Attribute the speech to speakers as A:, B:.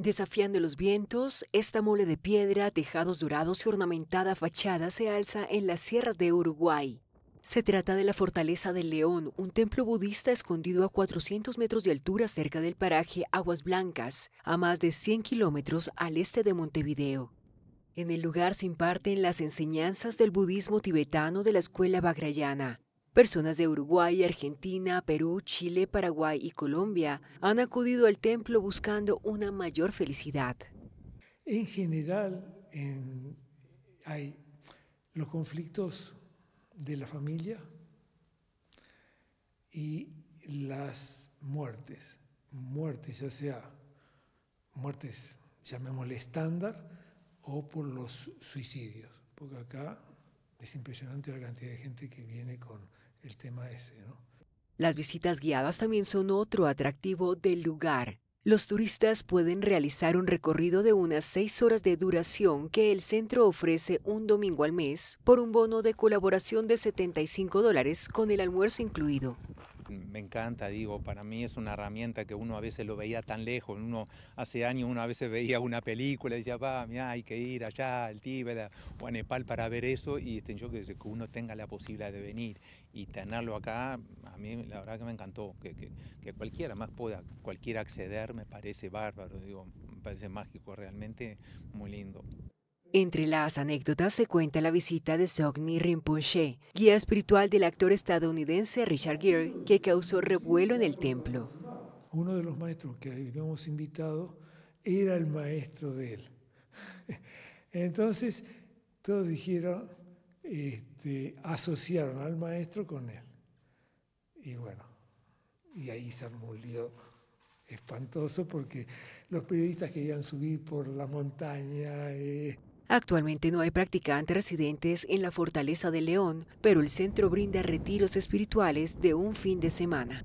A: Desafiando los vientos, esta mole de piedra, tejados dorados y ornamentada fachada se alza en las sierras de Uruguay. Se trata de la Fortaleza del León, un templo budista escondido a 400 metros de altura cerca del paraje Aguas Blancas, a más de 100 kilómetros al este de Montevideo. En el lugar se imparten las enseñanzas del budismo tibetano de la escuela bagrayana. Personas de Uruguay, Argentina, Perú, Chile, Paraguay y Colombia han acudido al templo buscando una mayor felicidad. En general,
B: hay los conflictos de la familia y las muertes, muertes ya sea muertes, llamémosle estándar, o por los suicidios, porque acá es impresionante la cantidad de gente que viene con el tema ese, ¿no?
A: Las visitas guiadas también son otro atractivo del lugar. Los turistas pueden realizar un recorrido de unas seis horas de duración que el centro ofrece un domingo al mes por un bono de colaboración de 75 dólares con el almuerzo incluido
C: me encanta, digo, para mí es una herramienta que uno a veces lo veía tan lejos, uno hace años uno a veces veía una película y decía, va, mira, hay que ir allá al Tíbet o a Nepal para ver eso y este, yo que, que uno tenga la posibilidad de venir y tenerlo acá, a mí la verdad que me encantó, que, cualquiera más pueda, cualquiera acceder me parece bárbaro, digo, me parece mágico, realmente muy lindo.
A: Entre las anécdotas se cuenta la visita de Sogni Rinpoche, guía espiritual del actor estadounidense Richard Gere, que causó revuelo en el templo. Uno de los maestros
B: que habíamos invitado era el maestro de él. Entonces, todos dijeron, este, asociaron al maestro con él. Y bueno, y ahí se armó un espantoso porque los periodistas querían subir por la montaña. Eh,
A: Actualmente no hay practicantes residentes en la Fortaleza de León, pero el centro brinda retiros espirituales de un fin de semana.